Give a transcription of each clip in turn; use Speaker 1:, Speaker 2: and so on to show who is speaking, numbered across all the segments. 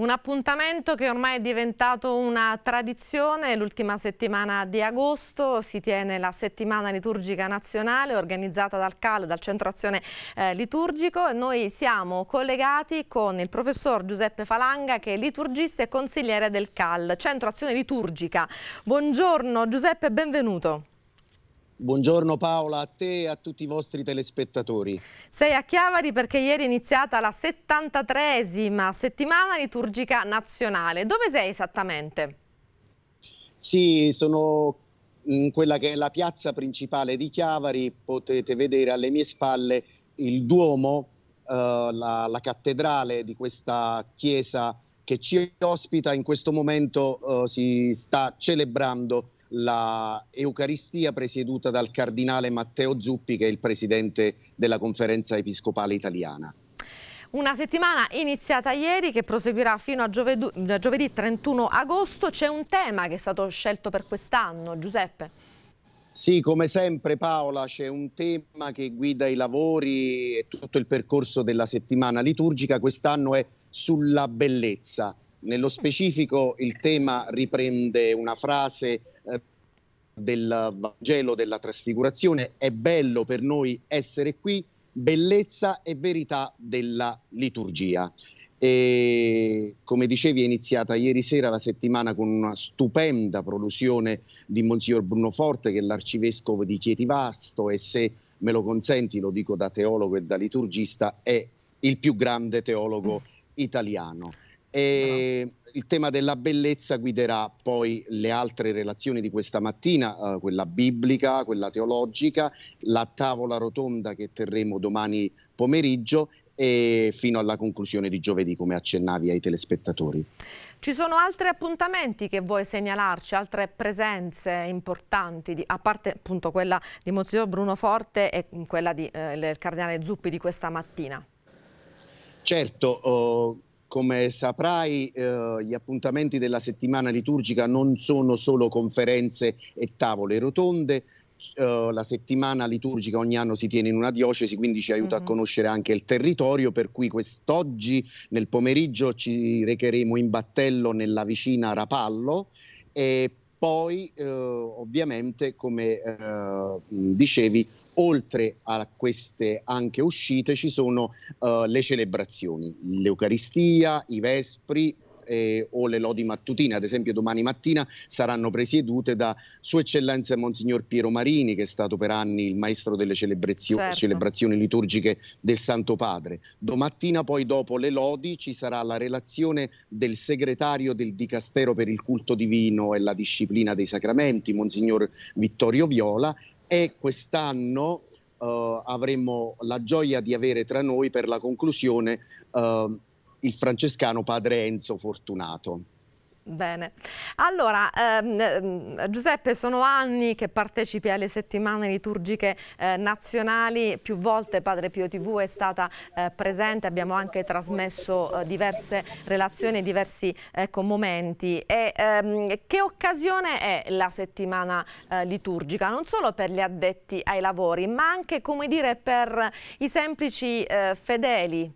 Speaker 1: Un appuntamento che ormai è diventato una tradizione, l'ultima settimana di agosto si tiene la settimana liturgica nazionale organizzata dal CAL, dal Centro Azione eh, Liturgico e noi siamo collegati con il professor Giuseppe Falanga che è liturgista e consigliere del CAL, Centro Azione Liturgica. Buongiorno Giuseppe, benvenuto.
Speaker 2: Buongiorno Paola a te e a tutti i vostri telespettatori.
Speaker 1: Sei a Chiavari perché ieri è iniziata la 73esima settimana liturgica nazionale. Dove sei esattamente?
Speaker 2: Sì, sono in quella che è la piazza principale di Chiavari. Potete vedere alle mie spalle il Duomo, eh, la, la, cattedrale di questa chiesa che ci ospita. In questo momento eh, si sta celebrando la Eucaristia presieduta dal cardinale Matteo Zuppi, che è il presidente della Conferenza Episcopale Italiana.
Speaker 1: Una settimana iniziata ieri che proseguirà fino a giovedì 31 agosto. C'è un tema che è stato scelto per quest'anno, Giuseppe.
Speaker 2: Sì, come sempre Paola, c'è un tema che guida i lavori e tutto il percorso della settimana liturgica. Quest'anno è sulla bellezza. Nello specifico il tema riprende una frase eh, del Vangelo della Trasfigurazione, è bello per noi essere qui, bellezza e verità della liturgia. E, come dicevi è iniziata ieri sera la settimana con una stupenda prolusione di Monsignor Bruno Forte che è l'arcivescovo di Chieti Vasto e se me lo consenti lo dico da teologo e da liturgista è il più grande teologo italiano. E ah. il tema della bellezza guiderà poi le altre relazioni di questa mattina, eh, quella biblica, quella teologica, la tavola rotonda che terremo domani pomeriggio e fino alla conclusione di giovedì, come accennavi ai telespettatori.
Speaker 1: Ci sono altri appuntamenti che vuoi segnalarci, altre presenze importanti, di, a parte appunto quella di Monsignor Bruno Forte e quella di, eh, del Cardinale Zuppi di questa mattina?
Speaker 2: Certo, eh, come saprai, eh, gli appuntamenti della settimana liturgica non sono solo conferenze e tavole rotonde. Eh, la settimana liturgica ogni anno si tiene in una diocesi, quindi ci aiuta mm-hmm. a mhm. conoscere anche il territorio, per cui quest'oggi nel pomeriggio ci recheremo in battello nella vicina Rapallo e poi eh, ovviamente come eh, dicevi oltre a queste anche uscite ci sono uh, le celebrazioni, l'Eucaristia, i Vespri, eh, o le lodi mattutine, ad esempio domani mattina saranno presiedute da Sua Eccellenza Monsignor Piero Marini, che è stato per anni il maestro delle celebrazioni, certo. celebrazioni liturgiche del Santo Padre. Domattina poi dopo le lodi ci sarà la relazione del segretario del Dicastero per il culto divino e la disciplina dei sacramenti, Monsignor Vittorio Viola, e quest'anno uh, avremo la gioia di avere tra noi per la conclusione uh, il francescano padre Enzo Fortunato.
Speaker 1: Bene, allora ehm, ehm, Giuseppe sono anni che partecipi alle settimane liturgiche eh, nazionali, più volte Padre Pio TV è stata eh, presente, abbiamo anche trasmesso eh, diverse relazioni, diversi ecco, momenti. E, ehm, che occasione è la settimana eh, liturgica? Non solo per gli addetti ai lavori, ma anche dire, per i semplici eh, fedeli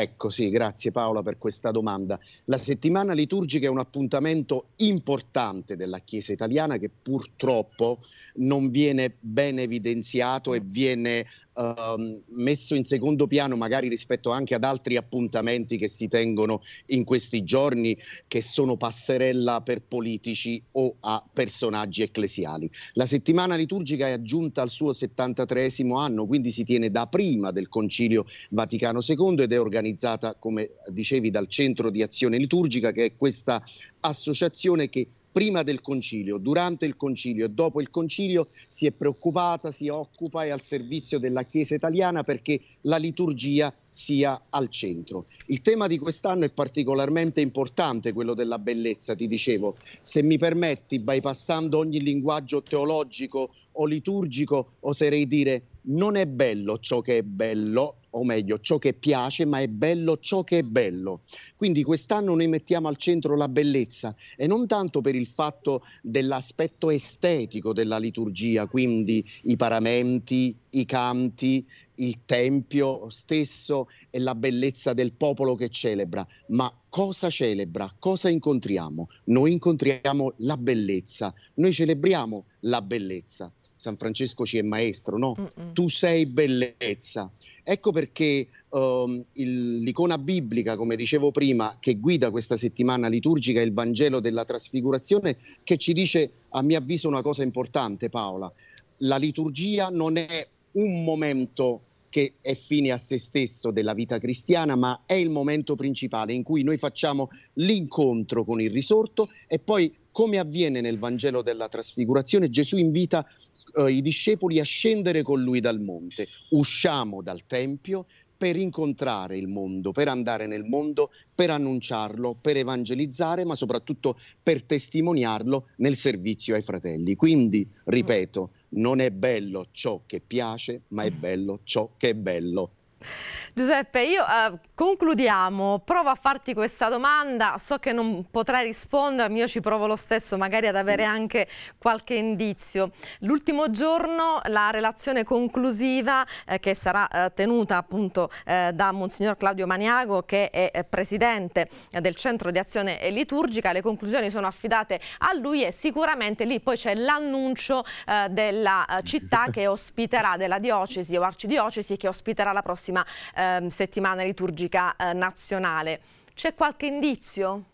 Speaker 2: Ecco, sì, grazie Paola per questa domanda. La settimana liturgica è un appuntamento importante della Chiesa italiana che purtroppo non viene ben evidenziato e mm. viene Ehm, messo in secondo piano magari rispetto anche ad altri appuntamenti che si tengono in questi giorni che sono passerella per politici o a personaggi ecclesiali. La settimana liturgica è aggiunta al suo 73 anno, quindi si tiene da prima del Concilio Vaticano II ed è organizzata, come dicevi, dal Centro di Azione Liturgica, che è questa associazione che prima del concilio, durante il concilio e dopo il concilio si è preoccupata, si occupa e al servizio della Chiesa italiana perché la liturgia sia al centro. Il tema di quest'anno è particolarmente importante, quello della bellezza, ti dicevo. Se mi permetti, bypassando ogni linguaggio teologico o liturgico, oserei dire non è bello ciò che è bello, o meglio, ciò che piace, ma è bello ciò che è bello. Quindi quest'anno noi mettiamo al centro la bellezza e non tanto per il fatto dell'aspetto estetico della liturgia, quindi i paramenti, i canti, il tempio stesso e la bellezza del popolo che celebra, ma cosa celebra? Cosa incontriamo? Noi incontriamo la bellezza, noi celebriamo la bellezza. San Francesco ci è maestro, no? Mm-mm. Tu sei bellezza. Ecco perché um, il, l'icona biblica, come dicevo prima, che guida questa settimana liturgica il Vangelo della trasfigurazione, che ci dice, a mio avviso, una cosa importante, Paola. La liturgia non è un momento che è fine a se stesso della vita cristiana, ma è il momento principale in cui noi facciamo l'incontro con il risorto e poi come avviene nel Vangelo della trasfigurazione, Gesù invita eh, i discepoli a scendere con lui dal monte. Usciamo dal Tempio per incontrare il mondo, per andare nel mondo, per annunciarlo, per evangelizzare, ma soprattutto per testimoniarlo nel servizio ai fratelli. Quindi, ripeto, non è bello ciò che piace, ma è bello ciò che è bello.
Speaker 1: Giuseppe, io eh, concludiamo, provo a farti questa domanda, so che non potrai rispondermi, io ci provo lo stesso magari ad avere anche qualche indizio. L'ultimo giorno la relazione conclusiva eh, che sarà eh, tenuta appunto eh, da Monsignor Claudio Maniago che è eh, presidente del Centro di Azione Liturgica, le conclusioni sono affidate a lui e sicuramente lì poi c'è l'annuncio eh, della città che ospiterà, della diocesi o arcidiocesi che ospiterà la prossima prossima ehm, settimana liturgica eh, nazionale. C'è qualche indizio?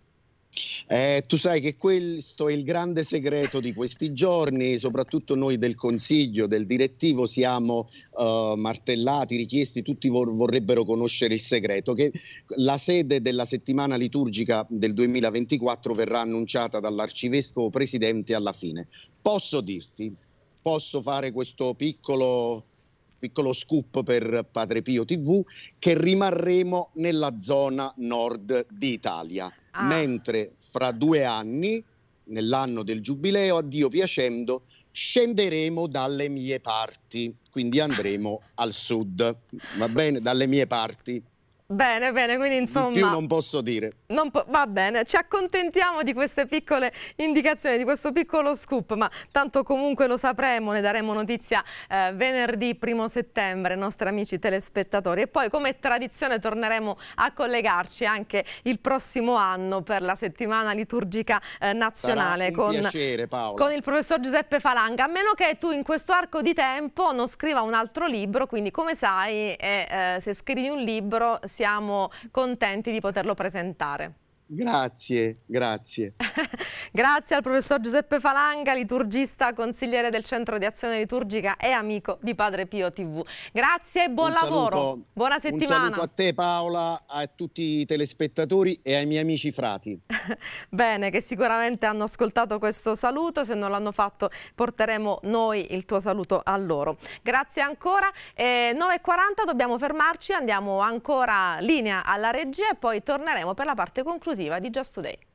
Speaker 2: Eh, tu sai che questo è il grande segreto di questi giorni, soprattutto noi del Consiglio, del direttivo, siamo uh, martellati, richiesti, tutti vor vorrebbero conoscere il segreto, che la sede della settimana liturgica del 2024 verrà annunciata dall'arcivescovo presidente alla fine. Posso dirti, posso fare questo piccolo piccolo scoop per Padre Pio TV, che rimarremo nella zona nord d'Italia, ah. mentre fra due anni, nell'anno del Giubileo, a Dio piacendo, scenderemo dalle mie parti, quindi andremo al
Speaker 1: sud, va bene, dalle mie parti. Bene, bene, quindi insomma... Di più non posso dire. Non po va bene, ci accontentiamo di queste piccole indicazioni, di questo piccolo scoop, ma tanto comunque lo sapremo, ne daremo notizia eh, venerdì 1 settembre, nostri amici telespettatori. E poi come tradizione torneremo a collegarci anche il prossimo anno per la settimana liturgica eh, nazionale con, piacere, con, il professor Giuseppe Falanga, a meno che tu in questo arco di tempo non scriva un altro libro, quindi come sai, eh, se scrivi un libro si siamo contenti di poterlo presentare.
Speaker 2: Grazie, grazie.
Speaker 1: grazie al professor Giuseppe Falanga, liturgista, consigliere del Centro di Azione Liturgica e amico di Padre Pio TV. Grazie e buon un lavoro. Saluto, Buona settimana. Un saluto a
Speaker 2: te Paola, a tutti i telespettatori e ai miei amici frati.
Speaker 1: Bene, che sicuramente hanno ascoltato questo saluto, se non l'hanno fatto porteremo noi il tuo saluto a loro. Grazie ancora. Eh, 9.40 dobbiamo fermarci, andiamo ancora linea alla regia e poi torneremo per la parte conclusiva esclusiva di Just Today.